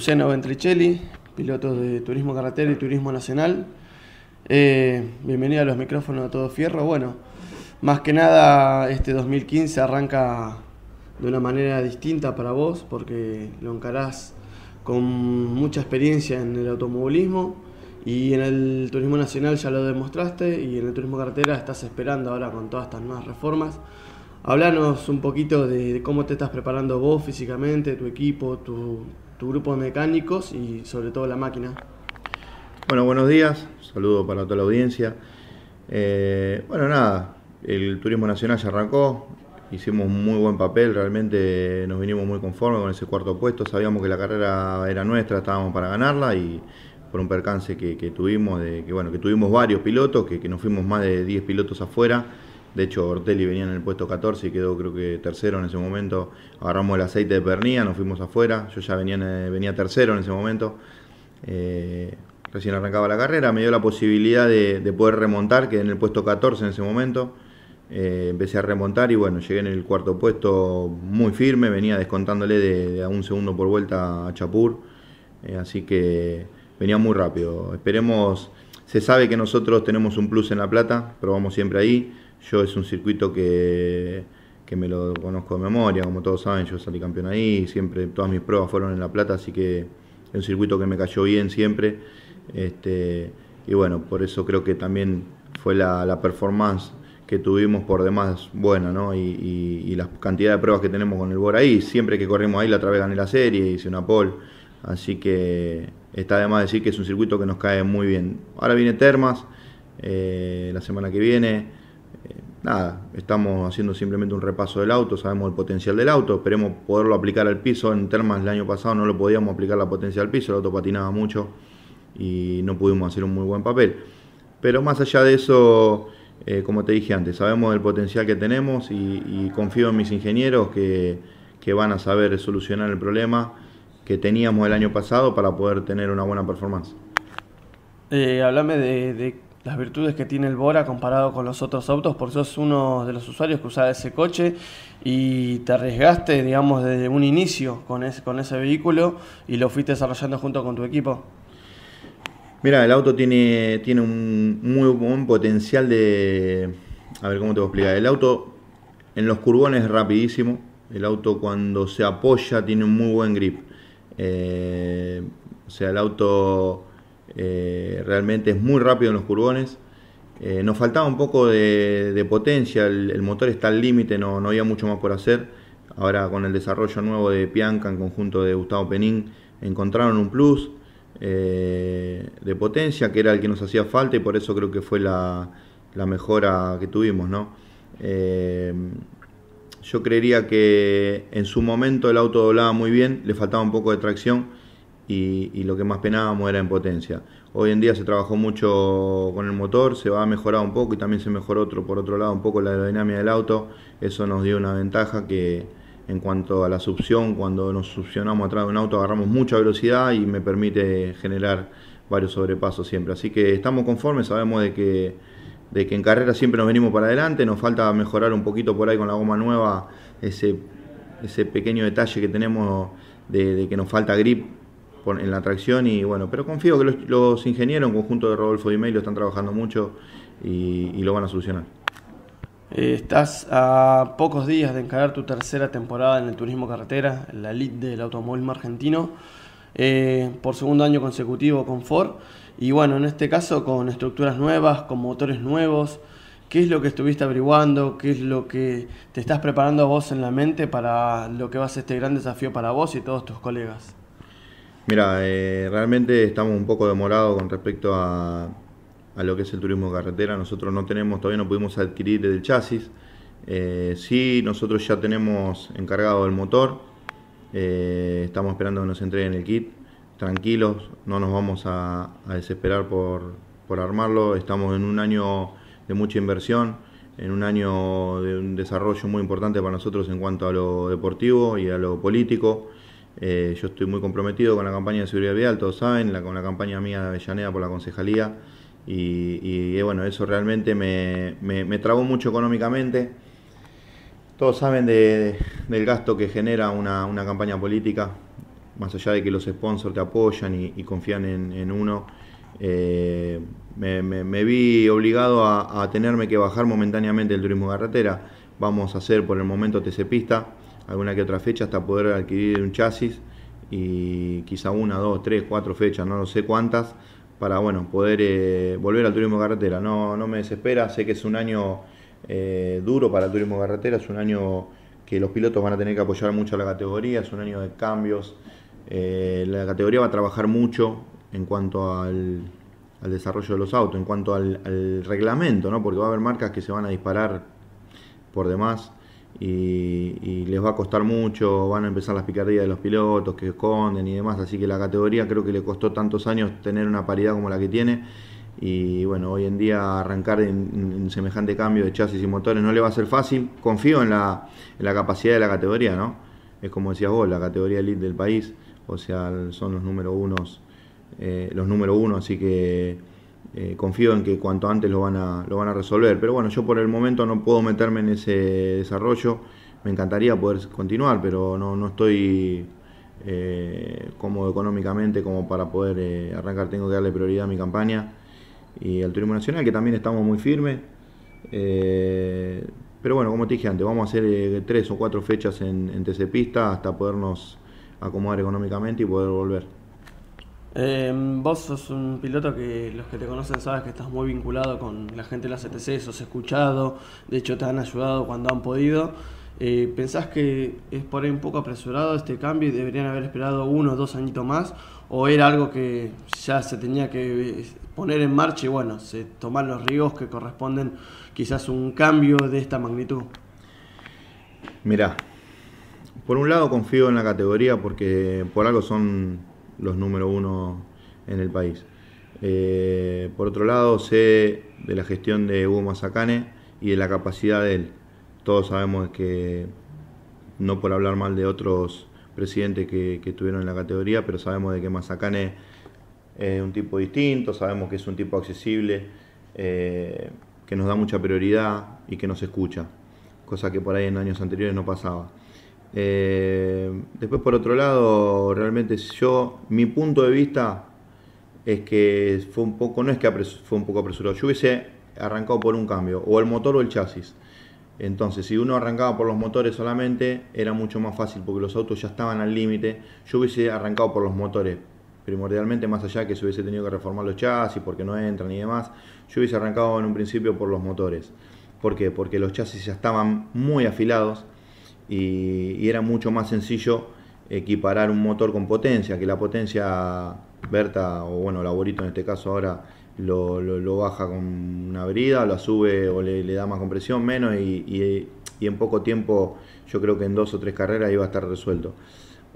Luciano Ventricelli, piloto de Turismo Carretera y Turismo Nacional. Eh, bienvenido a los micrófonos de Todo Fierro. Bueno, más que nada este 2015 arranca de una manera distinta para vos porque lo encarás con mucha experiencia en el automovilismo y en el turismo nacional ya lo demostraste y en el turismo carretera estás esperando ahora con todas estas nuevas reformas. Hablanos un poquito de cómo te estás preparando vos físicamente, tu equipo, tu, tu grupo mecánicos y sobre todo la máquina. Bueno, buenos días, saludo para toda la audiencia. Eh, bueno, nada, el turismo nacional ya arrancó, hicimos muy buen papel, realmente nos vinimos muy conformes con ese cuarto puesto, sabíamos que la carrera era nuestra, estábamos para ganarla y por un percance que, tuvimos, de, que bueno, que tuvimos varios pilotos, que, que nos fuimos más de 10 pilotos afuera, de hecho, Ortelli venía en el puesto 14 y quedó creo que tercero en ese momento. Agarramos el aceite de pernía, nos fuimos afuera. Yo ya venía, eh, venía tercero en ese momento. Eh, recién arrancaba la carrera, me dio la posibilidad de, poder remontar, que en el puesto 14 en ese momento. Eh, empecé a remontar y bueno, llegué en el cuarto puesto muy firme, venía descontándole de, a un segundo por vuelta a Chapur, así que venía muy rápido. Esperemos, se sabe que nosotros tenemos un plus en La Plata, probamos siempre ahí, yo es un circuito que, me lo conozco de memoria, como todos saben, yo salí campeón ahí, siempre todas mis pruebas fueron en La Plata, así que es un circuito que me cayó bien siempre. Este, y bueno, por eso creo que también fue la, performance que tuvimos por demás buena, ¿no? Y, la cantidad de pruebas que tenemos con el Bor ahí, siempre que corrimos ahí la otra vez gané la serie, hice una pole, así que está de decir que es un circuito que nos cae muy bien. Ahora viene Termas, eh, la semana que viene, nada, estamos haciendo simplemente un repaso del auto, sabemos el potencial del auto, esperemos poderlo aplicar al piso. En Termas el año pasado no lo podíamos aplicar la potencia al piso, el auto patinaba mucho y no pudimos hacer un muy buen papel. Pero más allá de eso, eh, como te dije antes, sabemos el potencial que tenemos y, confío en mis ingenieros que, van a saber solucionar el problema que teníamos el año pasado para poder tener una buena performance. háblame eh, de las virtudes que tiene el Bora comparado con los otros autos, porque sos uno de los usuarios que usaba ese coche y te arriesgaste, digamos, desde un inicio con ese, con ese vehículo y lo fuiste desarrollando junto con tu equipo. Mira, el auto tiene, tiene un muy buen potencial de... A ver, ¿cómo te voy a explicar? El auto en los curbones es rapidísimo, el auto cuando se apoya tiene un muy buen grip. Eh, o sea, el auto eh, realmente es muy rápido en los curbones. Eh, nos faltaba un poco de, potencia, el, motor está al límite, no, había mucho más por hacer. Ahora con el desarrollo nuevo de Pianca en conjunto de Gustavo Penín, encontraron un plus eh, de potencia que era el que nos hacía falta y por eso creo que fue la, mejora que tuvimos. yo creería que en su momento el auto doblaba muy bien, le faltaba un poco de tracción y, lo que más penábamos era en potencia. Hoy en día se trabajó mucho con el motor, se va a mejorar un poco y también se mejoró otro, por otro lado un poco la aerodinámica del auto. Eso nos dio una ventaja que en cuanto a la succión, cuando nos succionamos atrás de un auto agarramos mucha velocidad y me permite generar varios sobrepasos siempre. Así que estamos conformes, sabemos de que, de que en carrera siempre nos venimos para adelante, nos falta mejorar un poquito por ahí con la goma nueva ese, ese pequeño detalle que tenemos de que nos falta grip en la atracción y bueno, pero confío que los, ingenieros en conjunto de Rodolfo y May lo están trabajando mucho y, lo van a solucionar. Eh, estás a pocos días de encarar tu tercera temporada en el turismo carretera, la lid del automóvil argentino, eh, por segundo año consecutivo con Ford. Y bueno, en este caso con estructuras nuevas, con motores nuevos, ¿qué es lo que estuviste averiguando? ¿Qué es lo que te estás preparando vos en la mente para lo que va a ser este gran desafío para vos y todos tus colegas? Mira, eh, realmente estamos un poco demorados con respecto a, lo que es el turismo de carretera. Nosotros no tenemos, todavía no pudimos adquirir el chasis. Eh, sí, nosotros ya tenemos encargado el motor. Eh, estamos esperando que nos entreguen el kit. Tranquilos, no nos vamos a, desesperar por armarlo. Estamos en un año de mucha inversión, en un año de un desarrollo muy importante para nosotros en cuanto a lo deportivo y a lo político. Eh, yo estoy muy comprometido con la campaña de seguridad vial, todos saben, con la campaña mía de Avellaneda por la concejalía. Y, bueno, eso realmente me, trabó mucho económicamente. Todos saben del gasto que genera una, campaña política, más allá de que los sponsors te apoyan y, confían en, uno. Eh, me, vi obligado a, tenerme que bajar momentáneamente el turismo carretera. Vamos a hacer por el momento TC Pista, alguna que otra fecha hasta poder adquirir un chasis y quizá una, dos, tres, cuatro fechas, no, lo sé cuántas, para bueno, poder eh, volver al turismo carretera. No, no me desespera, sé que es un año eh, duro para el turismo carretera, es un año que los pilotos van a tener que apoyar mucho a la categoría, es un año de cambios, eh, la categoría va a trabajar mucho en cuanto al, desarrollo de los autos, en cuanto al, al, reglamento, ¿no? porque va a haber marcas que se van a disparar por demás, y, les va a costar mucho, van a empezar las picardías de los pilotos que esconden y demás, así que la categoría creo que le costó tantos años tener una paridad como la que tiene y bueno, hoy en día arrancar en, semejante cambio de chasis y motores no le va a ser fácil, confío en la, capacidad de la categoría, ¿no? Es como decías vos, la categoría elite del país, o sea, son los número unos, eh, los número uno, así que eh, confío en que cuanto antes lo van, a, lo van a resolver. Pero bueno, yo por el momento no puedo meterme en ese desarrollo. Me encantaría poder continuar, pero no, estoy eh, cómodo económicamente como para poder eh, arrancar. Tengo que darle prioridad a mi campaña y al Turismo Nacional, que también estamos muy firmes. pero bueno, como te dije antes, vamos a hacer tres o cuatro fechas en, en hasta podernos acomodar económicamente y poder volver. Em, vos sos un piloto que los que te conocen sabes que estás muy vinculado con la gente de la e CTC, sos escuchado, de hecho te han ayudado cuando han podido. Eh, ¿Pensás que es por ahí un poco apresurado este cambio y deberían haber esperado uno o dos añitos más? ¿O era algo que ya se tenía que eh, poner en marcha y bueno, se toman los riesgos que corresponden quizás un cambio de esta magnitud? Mirá, por un lado confío en la categoría porque por algo son los número uno en el país. Eh, por otro lado, sé de la gestión de Hugo Mazacane y de la capacidad de él. Todos sabemos que, no por hablar mal de otros presidentes que, estuvieron en la categoría, pero sabemos de que Mazacane es un tipo distinto, sabemos que es un tipo accesible, eh, que nos da mucha prioridad y que nos escucha, cosa que por ahí en años anteriores no pasaba. Eh, después por otro lado, realmente yo, mi punto de vista es que fue un poco, no es que fue un poco apresurado, yo hubiese arrancado por un cambio, o el motor o el chasis. Entonces, si uno arrancaba por los motores solamente, era mucho más fácil porque los autos ya estaban al límite. Yo hubiese arrancado por los motores, primordialmente, más allá que se hubiese tenido que reformar los chasis porque no entran y demás. Yo hubiese arrancado en un principio por los motores. ¿Por qué? Porque los chasis ya estaban muy afilados y, era mucho más sencillo equiparar un motor con potencia, que la potencia Berta, o bueno, Laborito en este caso ahora lo, baja con una brida, la sube o le, da más compresión, menos, y, en poco tiempo, yo creo que en dos o tres carreras iba a estar resuelto.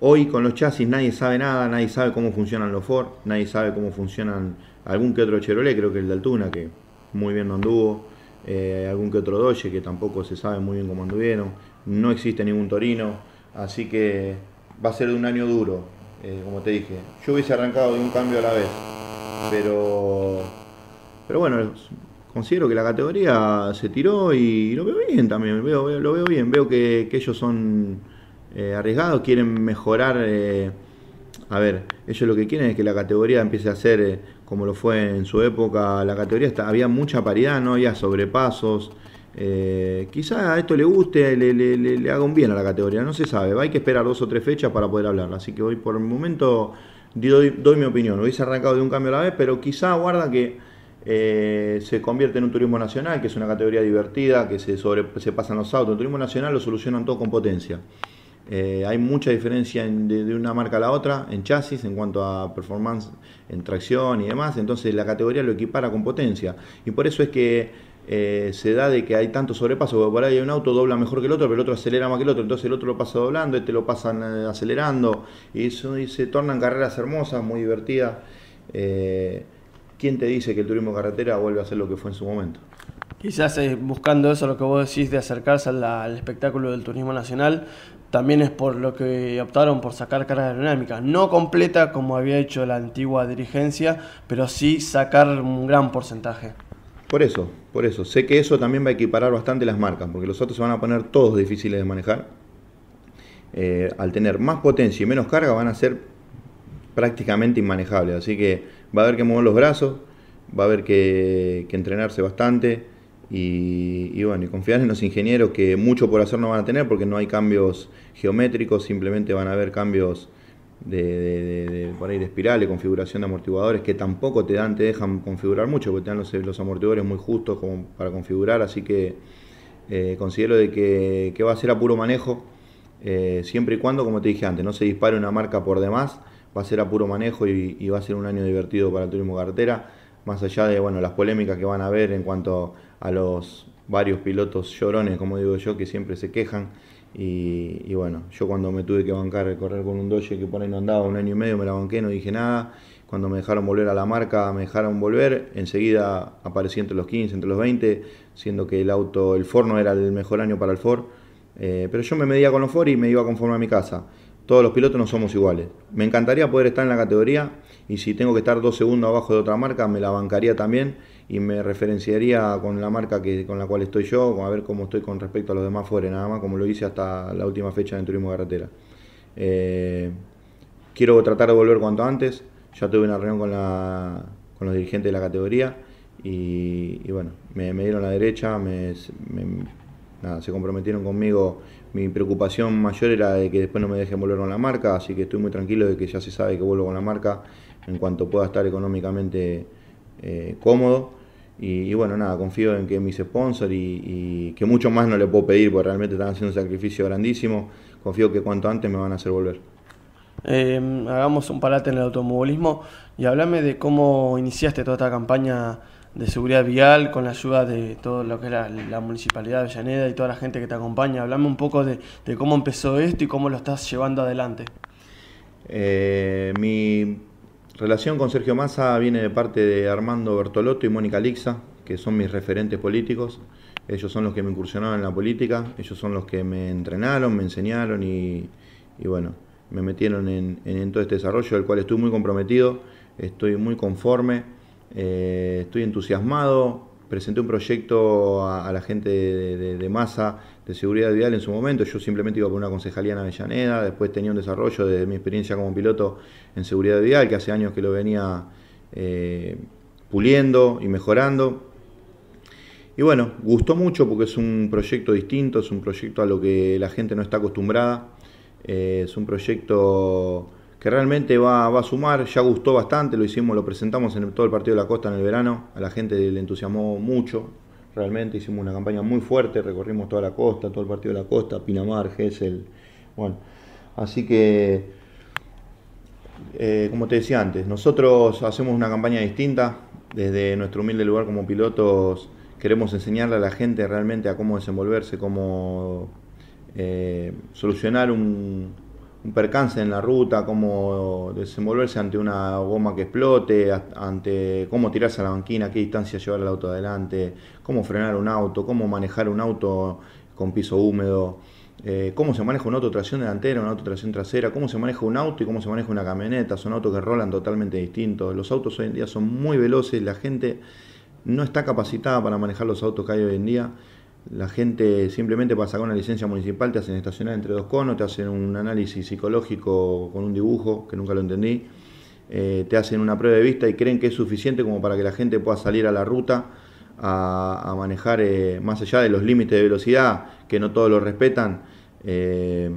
Hoy con los chasis nadie sabe nada, nadie sabe cómo funcionan los Ford, nadie sabe cómo funcionan algún que otro Chevrolet, creo que el de Altuna, que muy bien no anduvo, eh, algún que otro Dodge, que tampoco se sabe muy bien cómo anduvieron, no existe ningún Torino, así que va a ser de un año duro, eh, como te dije. Yo hubiese arrancado de un cambio a la vez, pero, pero bueno, considero que la categoría se tiró y lo veo bien también, veo, lo veo bien, veo que, ellos son eh, arriesgados, quieren mejorar. Eh, a ver, ellos lo que quieren es que la categoría empiece a ser como lo fue en su época. La categoría había mucha paridad, no había sobrepasos. Eh, quizá a esto le guste, le, haga un bien a la categoría, no se sabe. hay que esperar dos o tres fechas para poder hablar Así que hoy por el momento doy, mi opinión. Hubiese arrancado de un cambio a la vez, pero quizá guarda que eh, se convierte en un turismo nacional, que es una categoría divertida, que se, se pasan los autos. El turismo nacional lo solucionan todo con potencia. Eh, hay mucha diferencia de, una marca a la otra en chasis en cuanto a performance en tracción y demás. Entonces la categoría lo equipara con potencia. Y por eso es que eh, se da de que hay tanto sobrepaso, porque por ahí hay un auto dobla mejor que el otro, pero el otro acelera más que el otro, entonces el otro lo pasa doblando, te este lo pasan eh, acelerando, y, eso, se tornan carreras hermosas, muy divertidas. Eh, ¿Quién te dice que el turismo carretera vuelve a ser lo que fue en su momento? Quizás buscando eso lo que vos decís de acercarse al, espectáculo del turismo nacional, también es por lo que optaron por sacar carreras dinámicas No completa como había hecho la antigua dirigencia, pero sí sacar un gran porcentaje. Por eso, por eso. Sé que eso también va a equiparar bastante las marcas, porque los autos se van a poner todos difíciles de manejar. Eh, al tener más potencia y menos carga van a ser prácticamente inmanejables. Así que va a haber que mover los brazos, va a haber que, entrenarse bastante y, y, bueno, y confiar en los ingenieros que mucho por hacer no van a tener porque no hay cambios geométricos, simplemente van a haber cambios de, de, configuración de amortiguadores, que tampoco te dan, te dejan configurar mucho, porque te dan los, amortiguadores muy justos como para configurar, así que eh, considero de que, va a ser a puro manejo, eh, siempre y cuando, como te dije antes, no se dispare una marca por demás, va a ser a puro manejo y, va a ser un año divertido para el turismo cartera más allá de bueno, las polémicas que van a haber en cuanto a los varios pilotos llorones, como digo yo, que siempre se quejan y, bueno, yo cuando me tuve que bancar, correr con un Doge que por ahí no andaba un año y medio, me la banqué, no dije nada. Cuando me dejaron volver a la marca, me dejaron volver. Enseguida aparecí entre los 15, entre los 20, siendo que el auto, el Ford no era el mejor año para el Ford. Eh, pero yo me medía con los Ford y me iba conforme a mi casa. Todos los pilotos no somos iguales. Me encantaría poder estar en la categoría y si tengo que estar dos segundos abajo de otra marca, me la bancaría también y me referenciaría con la marca que, con la cual estoy yo, a ver cómo estoy con respecto a los demás fuera, nada más como lo hice hasta la última fecha en Turismo Carretera. Eh, quiero tratar de volver cuanto antes, ya tuve una reunión con, la, con los dirigentes de la categoría y, bueno, me, dieron la derecha, me, me, nada, se comprometieron conmigo. Mi preocupación mayor era de que después no me dejen volver con la marca, así que estoy muy tranquilo de que ya se sabe que vuelvo con la marca en cuanto pueda estar económicamente eh, cómodo. Y, bueno, nada, confío en que mis sponsors y, que mucho más no le puedo pedir, porque realmente están haciendo un sacrificio grandísimo. Confío que cuanto antes me van a hacer volver. Em, hagamos un parate en el automovilismo y háblame de cómo iniciaste toda esta campaña de seguridad vial con la ayuda de todo lo que es la, municipalidad de Avellaneda y toda la gente que te acompaña. Háblame un poco de, cómo empezó esto y cómo lo estás llevando adelante. Eh, mi Relación con Sergio Massa viene de parte de Armando Bertolotto y Mónica Lixa, que son mis referentes políticos. Ellos son los que me incursionaron en la política, ellos son los que me entrenaron, me enseñaron y, bueno, me metieron en, todo este desarrollo, del cual estoy muy comprometido, estoy muy conforme, eh, estoy entusiasmado. Presenté un proyecto a, la gente de, de, de Massa de seguridad vial en su momento. Yo simplemente iba por una concejalía en Avellaneda, después tenía un desarrollo de mi experiencia como piloto en seguridad vial, que hace años que lo venía eh, puliendo y mejorando. Y bueno, gustó mucho porque es un proyecto distinto, es un proyecto a lo que la gente no está acostumbrada, eh, es un proyecto que realmente va, va, a sumar, ya gustó bastante, lo hicimos, lo presentamos en todo el Partido de la Costa en el verano, a la gente le entusiasmó mucho, realmente hicimos una campaña muy fuerte, recorrimos toda la costa, todo el partido de la costa, Pinamar, Gesell, bueno, así que, eh, como te decía antes, nosotros hacemos una campaña distinta, desde nuestro humilde lugar como pilotos queremos enseñarle a la gente realmente a cómo desenvolverse, cómo eh, solucionar un, un percance en la ruta, cómo desenvolverse ante una goma que explote, ante cómo tirarse a la banquina, qué distancia llevar el auto adelante, cómo frenar un auto, cómo manejar un auto con piso húmedo, eh, cómo se maneja un auto tracción delantera, un auto tracción trasera, cómo se maneja un auto y cómo se maneja una camioneta. Son autos que rolan totalmente distintos. Los autos hoy en día son muy veloces, la gente no está capacitada para manejar los autos que hay hoy en día. La gente simplemente para sacar una licencia municipal te hacen estacionar entre dos conos, te hacen un análisis psicológico con un dibujo, que nunca lo entendí, eh, te hacen una prueba de vista y creen que es suficiente como para que la gente pueda salir a la ruta a, manejar eh, más allá de los límites de velocidad, que no todos lo respetan. Eh,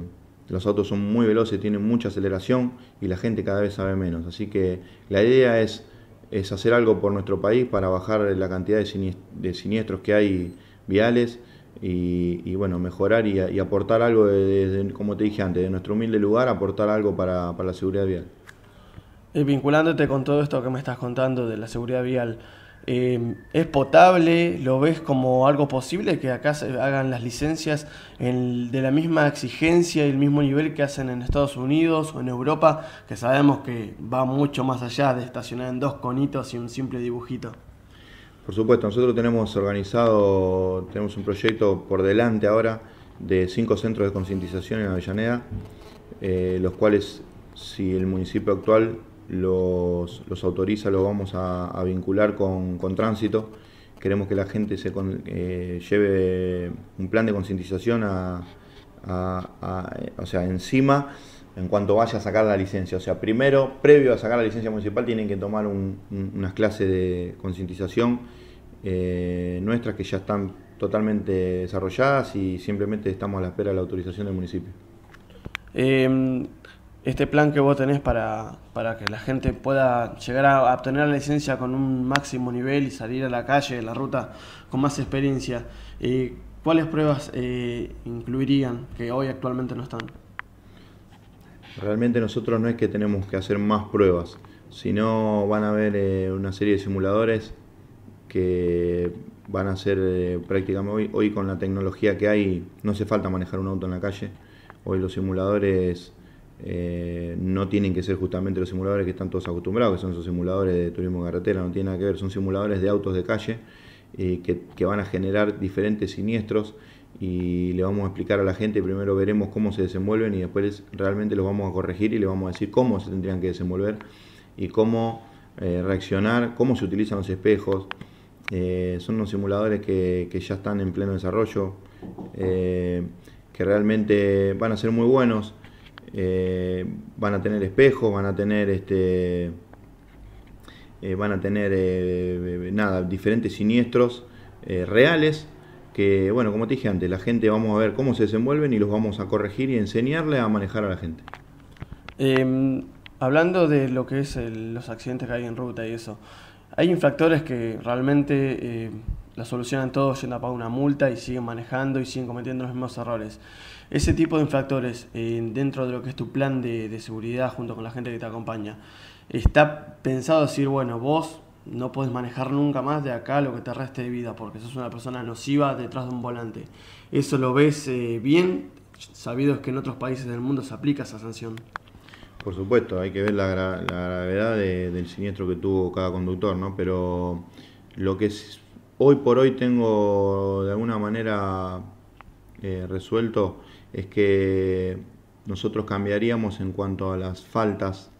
los autos son muy veloces, tienen mucha aceleración y la gente cada vez sabe menos. Así que la idea es, es hacer algo por nuestro país para bajar la cantidad de, siniestros que hay viales y, bueno, mejorar y, aportar algo, como te dije antes, de nuestro humilde lugar, aportar algo para, la seguridad vial. Y eh, vinculándote con todo esto que me estás contando de la seguridad vial, eh, ¿es potable? ¿Lo ves como algo posible que acá se hagan las licencias de la misma exigencia y el mismo nivel que hacen en Estados Unidos o en Europa, que sabemos que va mucho más allá de estacionar en dos conitos y un simple dibujito? Por supuesto, nosotros tenemos organizado, tenemos un proyecto por delante ahora de cinco centros de concientización en Avellaneda, eh, los cuales si el municipio actual los, autoriza, los vamos a, vincular con, tránsito. Queremos que la gente se eh, lleve un plan de concientización o sea, encima en cuanto vaya a sacar la licencia. O sea, primero, previo a sacar la licencia municipal, tienen que tomar unas clases de concientización eh, nuestras que ya están totalmente desarrolladas y simplemente estamos a la espera de la autorización del municipio. Em, este plan que vos tenés para, que la gente pueda llegar a, obtener la licencia con un máximo nivel y salir a la calle, a la ruta, con más experiencia, eh, ¿cuáles pruebas eh, incluirían que hoy actualmente no están? Realmente nosotros no es que tenemos que hacer más pruebas, sino van a haber eh, una serie de simuladores que van a ser eh, prácticamente hoy, hoy con la tecnología que hay, no hace falta manejar un auto en la calle, hoy los simuladores eh, no tienen que ser justamente los simuladores que están todos acostumbrados, que son esos simuladores de turismo carretera, no tiene nada que ver, son simuladores de autos de calle que, van a generar diferentes siniestros y le vamos a explicar a la gente, primero veremos cómo se desenvuelven y después realmente los vamos a corregir y le vamos a decir cómo se tendrían que desenvolver y cómo eh, reaccionar, cómo se utilizan los espejos. Eh, son unos simuladores que, ya están en pleno desarrollo, eh, que realmente van a ser muy buenos, van a tener espejos, van a tener este... van a tener nada, diferentes siniestros reales que, bueno, como te dije antes, la gente vamos a ver cómo se desenvuelven y los vamos a corregir y enseñarle a manejar a la gente. Em, hablando de lo que es los accidentes que hay en ruta y eso, hay infractores que realmente eh, la solucionan todo yendo a pagar una multa y siguen manejando y siguen cometiendo los mismos errores. Ese tipo de infractores, eh, dentro de lo que es tu plan de, de seguridad junto con la gente que te acompaña, está pensado decir, bueno, vos no puedes manejar nunca más de acá lo que te reste de vida, porque sos una persona nociva detrás de un volante. Eso lo ves eh, bien, sabido es que en otros países del mundo se aplica esa sanción. Por supuesto, hay que ver la, gravedad del siniestro que tuvo cada conductor, ¿no? Pero lo que hoy por hoy tengo de alguna manera eh, resuelto es que nosotros cambiaríamos en cuanto a las faltas.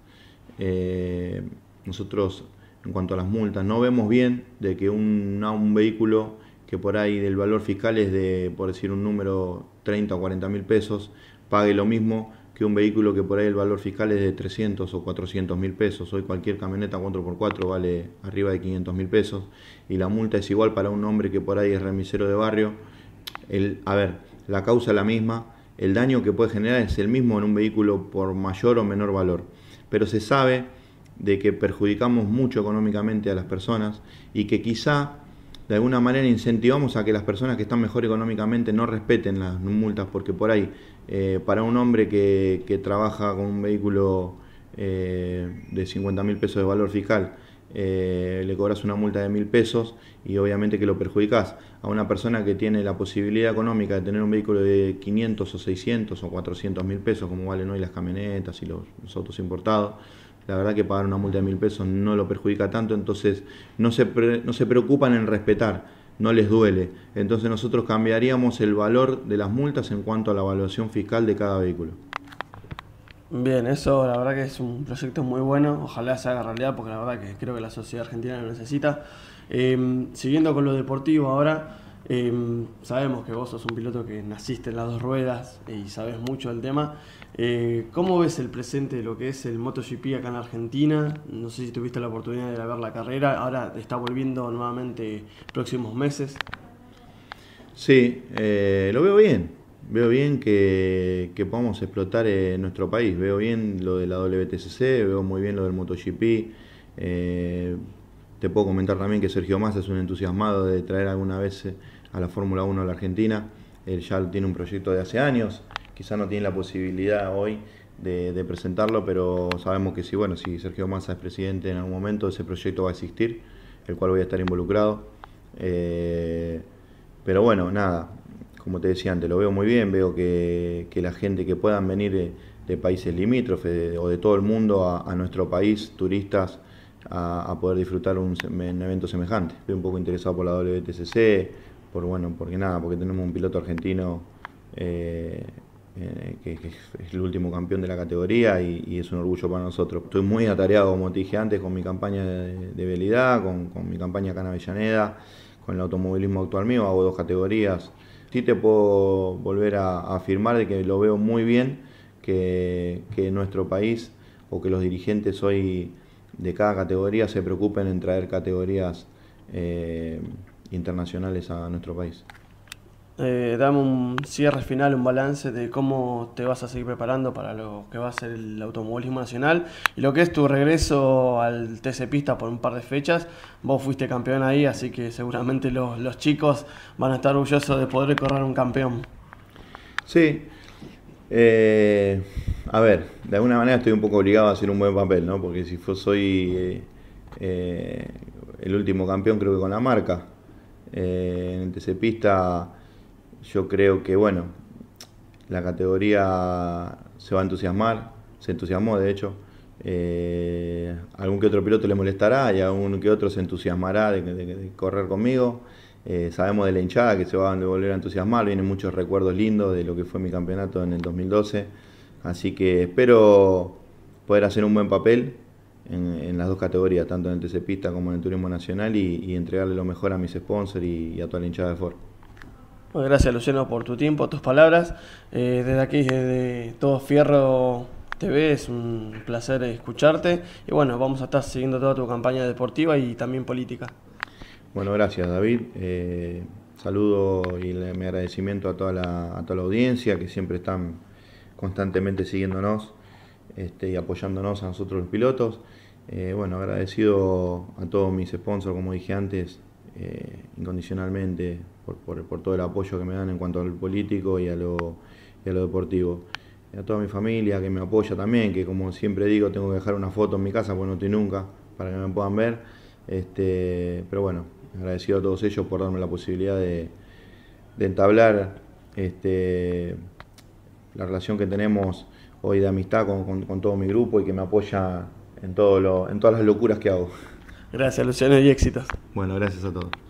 Eh, nosotros en cuanto a las multas. No vemos bien de que un, vehículo que por ahí del valor fiscal es de, por decir un número, 30 o 40 mil pesos, pague lo mismo que un vehículo que por ahí el valor fiscal es de 300 o 400 mil pesos. Hoy cualquier camioneta 4x4 vale arriba de 500 mil pesos y la multa es igual para un hombre que por ahí es remisero de barrio. El, a ver, la causa es la misma, el daño que puede generar es el mismo en un vehículo por mayor o menor valor. Pero se sabe de que perjudicamos mucho económicamente a las personas y que quizá de alguna manera incentivamos a que las personas que están mejor económicamente no respeten las multas, porque por ahí, eh, para un hombre que, que, trabaja con un vehículo eh, de 50 mil pesos de valor fiscal, eh, le cobras una multa de mil pesos y obviamente que lo perjudicas. A una persona que tiene la posibilidad económica de tener un vehículo de 500 o 600 o 400 mil pesos, como valen hoy las camionetas y los autos importados, la verdad que pagar una multa de mil pesos no lo perjudica tanto, entonces no se, no se preocupan en respetar, no les duele. Entonces nosotros cambiaríamos el valor de las multas en cuanto a la evaluación fiscal de cada vehículo. Bien, eso la verdad que es un proyecto muy bueno, ojalá se haga realidad porque la verdad que creo que la sociedad argentina lo necesita. Em, siguiendo con lo deportivo ahora, Em, sabemos que vos sos un piloto que naciste en las dos ruedas y sabes mucho del tema. Eh, ¿Cómo ves el presente de lo que es el MotoGP acá en Argentina? No sé si tuviste la oportunidad de ver la carrera, ahora está volviendo nuevamente próximos meses. Sí, eh, lo veo bien. Veo bien que, que podamos explotar en eh, nuestro país. Veo bien lo de la WTCC, veo muy bien lo del MotoGP. te puedo comentar también que Sergio Massa es un entusiasmado de traer alguna vez a la Fórmula 1 de la Argentina. Él ya tiene un proyecto de hace años, quizá no tiene la posibilidad hoy de, presentarlo, pero sabemos que si, bueno, si Sergio Massa es presidente en algún momento, ese proyecto va a existir, el cual voy a estar involucrado. Eh, pero bueno, nada, como te decía antes, lo veo muy bien, veo que, la gente que puedan venir de, países limítrofes o de todo el mundo a, nuestro país, turistas, a, poder disfrutar un, un, evento semejante. Estoy un poco interesado por la WTCC, por bueno, porque nada, porque tenemos un piloto argentino eh, eh, que, es el último campeón de la categoría y, es un orgullo para nosotros. Estoy muy atareado, como te dije antes, con mi campaña de, velidad, con, mi campaña acá en Avellaneda, con el automovilismo actual mío, hago dos categorías. Sí te puedo volver a, afirmar de que lo veo muy bien, que, nuestro país o que los dirigentes hoy de cada categoría se preocupen en traer categorías eh, internacionales a nuestro país. Eh, dame un cierre final, un balance de cómo te vas a seguir preparando para lo que va a ser el automovilismo nacional y lo que es tu regreso al TC Pista por un par de fechas. Vos fuiste campeón ahí, así que seguramente los, chicos van a estar orgullosos de poder correr un campeón. Sí. Eh, a ver, de alguna manera estoy un poco obligado a hacer un buen papel, ¿no? Porque si soy eh, el último campeón, creo que con la marca, eh, en el TCPista yo creo que, bueno, la categoría se va a entusiasmar, se entusiasmó de hecho. Eh, algún que otro piloto le molestará y algún que otro se entusiasmará de, correr conmigo. Eh, sabemos de la hinchada que se va a volver a entusiasmar, vienen muchos recuerdos lindos de lo que fue mi campeonato en el 2012. Así que espero poder hacer un buen papel en, las dos categorías, tanto en el TC Pista como en el Turismo Nacional, y, entregarle lo mejor a mis sponsors y, a toda la hinchada de Ford. gracias Luciano por tu tiempo, tus palabras. Eh, desde aquí, desde Todo Fierro TV, es un placer escucharte. Y bueno, vamos a estar siguiendo toda tu campaña deportiva y también política. Bueno, gracias David. Eh, saludo y mi agradecimiento a toda, la, audiencia que siempre están constantemente siguiéndonos este, y apoyándonos a nosotros los pilotos. Eh, bueno, agradecido a todos mis sponsors, como dije antes, eh, incondicionalmente por, todo el apoyo que me dan en cuanto al político y a lo, y a lo deportivo. a toda mi familia que me apoya también, que como siempre digo, tengo que dejar una foto en mi casa, porque no estoy nunca, para que me puedan ver. Este, pero bueno, agradecido a todos ellos por darme la posibilidad de, entablar este, la relación que tenemos hoy de amistad con todo mi grupo y que me apoya en, todo lo, en todas las locuras que hago. Gracias Luciano y éxitos. Bueno, gracias a todos.